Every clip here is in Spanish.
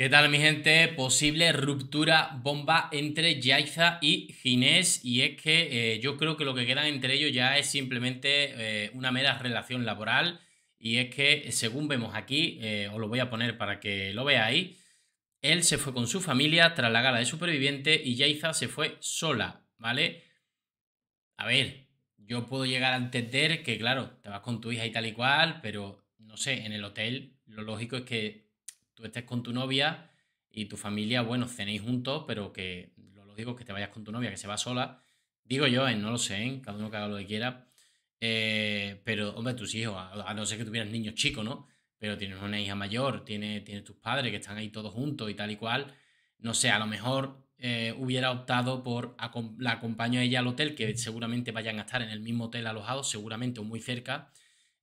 ¿Qué tal mi gente? Posible ruptura bomba entre Jaiza y Ginés y es que eh, yo creo que lo que queda entre ellos ya es simplemente eh, una mera relación laboral y es que según vemos aquí, eh, os lo voy a poner para que lo veáis, él se fue con su familia tras la gala de superviviente y Yaiza se fue sola, ¿vale? A ver, yo puedo llegar a entender que claro, te vas con tu hija y tal y cual, pero no sé, en el hotel lo lógico es que tú estés con tu novia y tu familia, bueno, cenéis juntos, pero que lo lógico es que te vayas con tu novia, que se va sola. Digo yo, eh, no lo sé, eh, cada uno que haga lo que quiera. Eh, pero, hombre, tus hijos, a, no ser que tuvieras niños chicos, ¿no? Pero tienes una hija mayor, tienes, tus padres que están ahí todos juntos y tal y cual. No sé, a lo mejor hubiera optado por la acompaña a ella al hotel, que seguramente vayan a estar en el mismo hotel alojado, seguramente o muy cerca.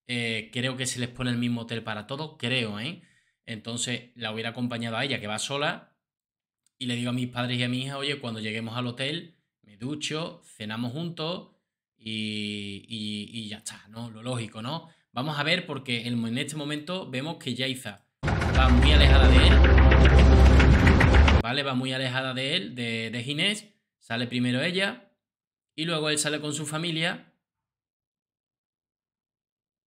creo que se les pone el mismo hotel para todos, creo, ¿eh? Entonces la hubiera acompañado a ella, que va sola, y le digo a mis padres y a mi hija, oye, cuando lleguemos al hotel, me ducho, cenamos juntos y, ya está, ¿no? Lo lógico, ¿no? Vamos a ver porque en este momento vemos que Yaiza va muy alejada de él, ¿vale? Va muy alejada de él, de, de Ginés, sale primero ella y luego él sale con su familia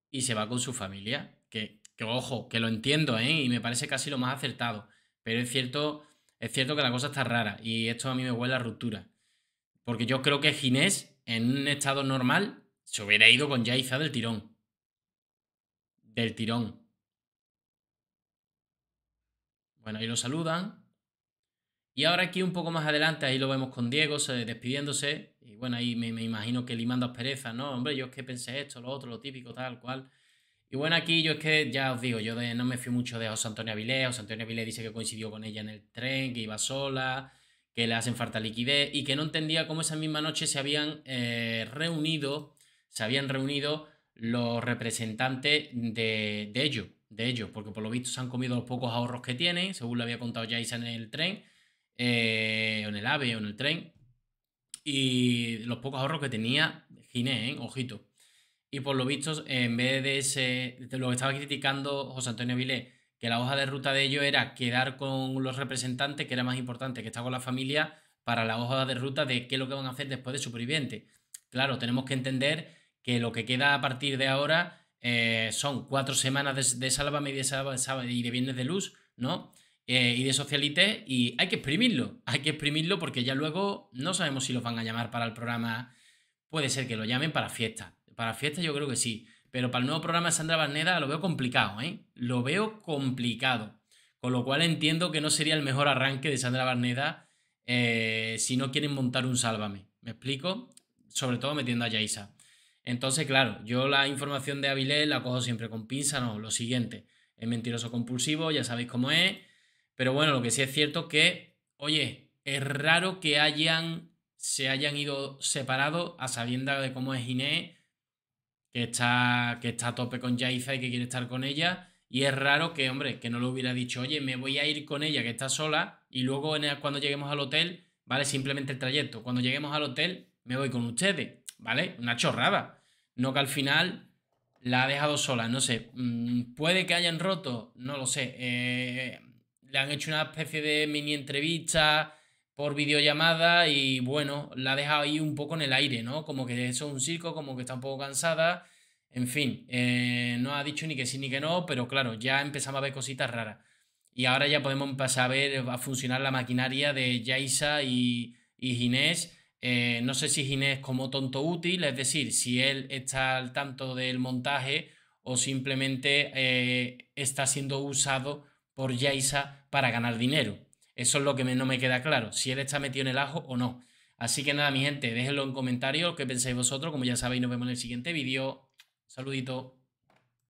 y se va con su familia, que que ojo, que lo entiendo, ¿eh? Y me parece casi lo más acertado. Pero es cierto, es cierto que la cosa está rara y esto a mí me huele a ruptura. Porque yo creo que Ginés, en un estado normal, se hubiera ido con Jaiza del tirón. Del tirón. Bueno, ahí lo saludan. Y ahora aquí un poco más adelante, ahí lo vemos con Diego despidiéndose. Y bueno, ahí me, imagino que le manda pereza. ¿no? Hombre, yo es que pensé esto, lo otro, lo típico, tal cual. Y bueno, aquí yo es que ya os digo, yo no me fui mucho de José Antonio Avilés. José Antonio Avilés dice que coincidió con ella en el tren, que iba sola, que le hacen falta liquidez y que no entendía cómo esa misma noche se habían eh, reunido, se habían reunido los representantes de, ellos, de ellos, porque por lo visto se han comido los pocos ahorros que tienen, según lo había contado Jaisa en el tren, eh, o en el AVE, o en el tren, y los pocos ahorros que tenía Ginés, ¿eh? ojito. Y por lo visto, en vez de ese, lo que estaba criticando José Antonio Vilé, que la hoja de ruta de ellos era quedar con los representantes, que era más importante que estar con la familia, para la hoja de ruta de qué es lo que van a hacer después de superviviente. Claro, tenemos que entender que lo que queda a partir de ahora eh, son cuatro semanas de, de media de y de Viernes de luz, ¿no? Eh, y de socialite, y hay que exprimirlo, hay que exprimirlo porque ya luego no sabemos si los van a llamar para el programa, puede ser que lo llamen para fiesta, para fiesta yo creo que sí. Pero para el nuevo programa de Sandra Barneda lo veo complicado, ¿eh? Lo veo complicado. Con lo cual entiendo que no sería el mejor arranque de Sandra Barneda eh, si no quieren montar un sálvame. ¿Me explico? Sobre todo metiendo a Yaisa. Entonces, claro, yo la información de Avilés la cojo siempre con pinza, no, lo siguiente. Es mentiroso compulsivo, ya sabéis cómo es. Pero bueno, lo que sí es cierto que, oye, es raro que hayan, se hayan ido separados a sabiendas de cómo es Inés que está, que está a tope con Yaiza y que quiere estar con ella. Y es raro que, hombre, que no le hubiera dicho, oye, me voy a ir con ella, que está sola, y luego en cuando lleguemos al hotel, ¿vale? Simplemente el trayecto. Cuando lleguemos al hotel, me voy con ustedes, ¿vale? Una chorrada. No que al final la ha dejado sola, no sé. Mm, puede que hayan roto, no lo sé. Eh, le han hecho una especie de mini entrevista por videollamada y bueno, la ha dejado ahí un poco en el aire, ¿no? Como que eso es un circo, como que está un poco cansada, en fin, eh, no ha dicho ni que sí ni que no, pero claro, ya empezamos a ver cositas raras. Y ahora ya podemos empezar a ver a funcionar la maquinaria de Yaisa y, Ginés. Eh, no sé si Ginés como tonto útil, es decir, si él está al tanto del montaje o simplemente eh, está siendo usado por Yaisa para ganar dinero. Eso es lo que no me queda claro, si él está metido en el ajo o no. Así que nada, mi gente, déjenlo en comentarios, qué pensáis vosotros. Como ya sabéis, nos vemos en el siguiente vídeo. Saludito.